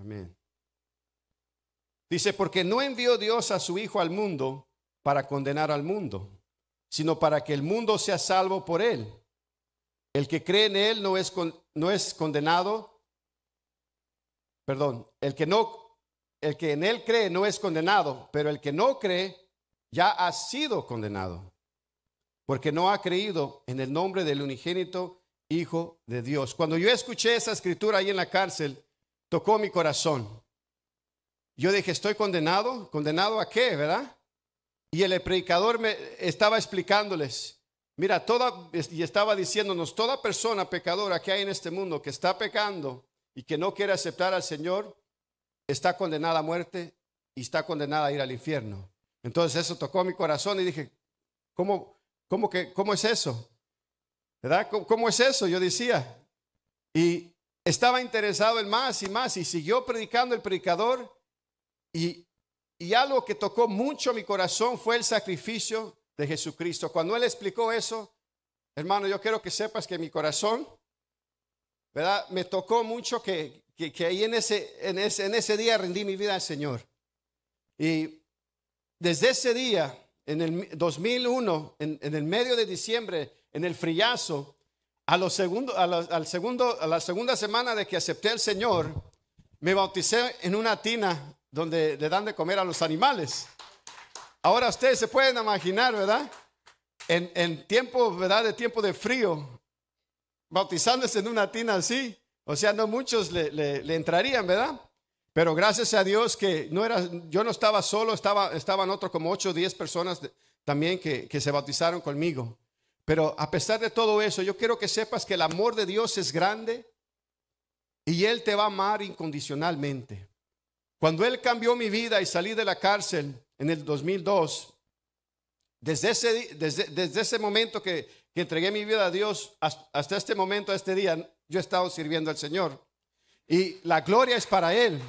Amén. Dice, porque no envió Dios a su Hijo al mundo para condenar al mundo, sino para que el mundo sea salvo por él. El que cree en él no es, con, no es condenado, perdón, el que no, el que en él cree no es condenado, pero el que no cree ya ha sido condenado, porque no ha creído en el nombre del unigénito Hijo de Dios. Cuando yo escuché esa escritura ahí en la cárcel, tocó mi corazón. Yo dije, estoy condenado, condenado a qué, ¿verdad? Y el predicador me estaba explicándoles, mira, toda, y estaba diciéndonos, toda persona pecadora que hay en este mundo que está pecando y que no quiere aceptar al Señor, está condenada a muerte y está condenada a ir al infierno. Entonces eso tocó mi corazón y dije, ¿cómo, cómo, que, cómo es eso? ¿Verdad? ¿Cómo, ¿Cómo, es eso? Yo decía. Y estaba interesado en más y más y siguió predicando el predicador y, y algo que tocó mucho mi corazón fue el sacrificio de Jesucristo. Cuando él explicó eso, hermano, yo quiero que sepas que mi corazón, ¿verdad? Me tocó mucho que, que, que ahí en ese, en, ese, día rendí mi vida al Señor. Y desde ese día, en el 2001, en, en el medio de diciembre, en el frillazo, a los la, al segundo, a la segunda semana de que acepté al Señor, me bauticé en una tina donde le dan de comer a los animales. Ahora ustedes se pueden imaginar, ¿verdad? En, en tiempo, ¿verdad? De tiempo de frío, bautizándose en una tina así. O sea, no muchos le, entrarían, ¿verdad? Pero gracias a Dios que no era, yo no estaba solo, estaba, estaban otros como 8 o 10 personas también que, que se bautizaron conmigo. Pero a pesar de todo eso, yo quiero que sepas que el amor de Dios es grande y Él te va a amar incondicionalmente. Cuando Él cambió mi vida y salí de la cárcel en el 2002, desde ese, desde, ese momento que, que, entregué mi vida a Dios hasta este momento, a este día, yo he estado sirviendo al Señor. Y la gloria es para Él.